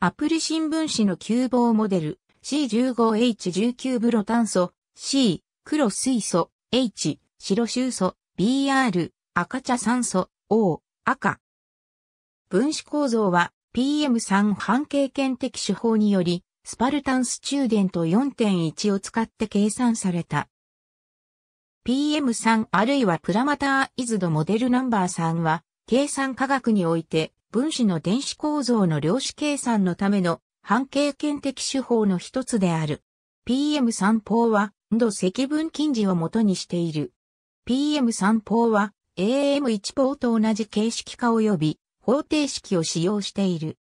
アプリ新聞紙の吸棒モデル C15H19 ブロ炭素 C 黒水素 H 白臭素 BR 赤茶酸素 O 赤分子構造は PM3 半径検的手法によりスパルタンス中電と4.1を使って計算された。PM3 あるいはプラマターイズドモデルナンバー3は計算科学において分子の電子構造の量子計算のための半径検的手法の一つである。PM3 法は、度積分近似をもとにしている。PM3 法は、AM1 法と同じ形式化及び方程式を使用している。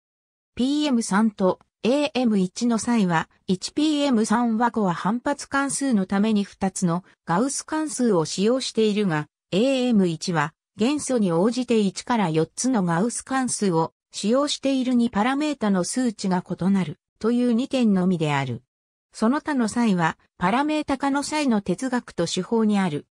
PM3 と AM1 の際は、1PM3 和語は反発関数のために2つのガウス関数を使用しているが、AM1 は元素に応じて1から4つのガウス関数を使用している2パラメータの数値が異なるという2点のみである。その他の際はパラメータ化の際の哲学と手法にある。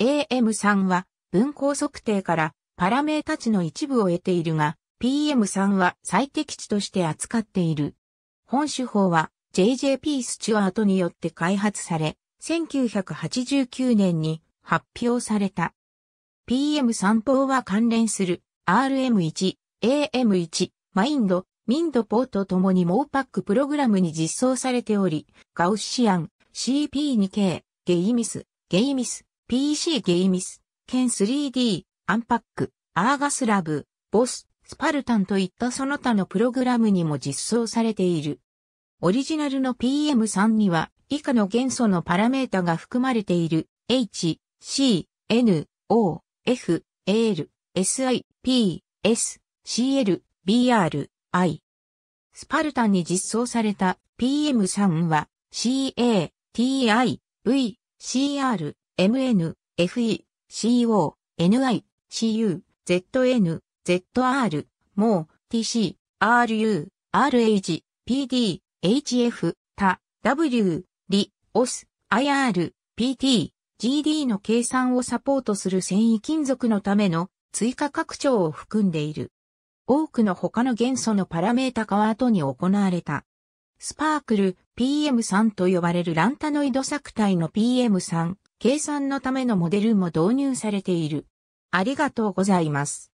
AM3 は分光測定からパラメータ値の一部を得ているが、PM3 は最適値として扱っている。本手法は JJP スチュアートによって開発され、1989年に発表された。PM3 法は関連する RM1、AM1、マインド、ミンドポーとともにモーパックプログラムに実装されており、ガウシアン、CP2K、ゲイミス、ゲイミス、PC ゲイミス、兼 3D、アンパック、アーガスラブ、ボス、スパルタンといったその他のプログラムにも実装されている。オリジナルの PM3 には以下の元素のパラメータが含まれている H、C、N、O、F、AL、SI、P、S、CL、BR、I。スパルタンに実装された PM3 は CA、TI、V、CR、MN、FE、CO、NI、CU、ZN、ZR、MO、TC、RU、RH、PD、HF、TA、W、リ、OS、IR、PT、GD の計算をサポートする繊維金属のための追加拡張を含んでいる。多くの他の元素のパラメータ化は後に行われた。スパークル PM3 と呼ばれるランタノイド錯体の PM3 計算のためのモデルも導入されている。ありがとうございます。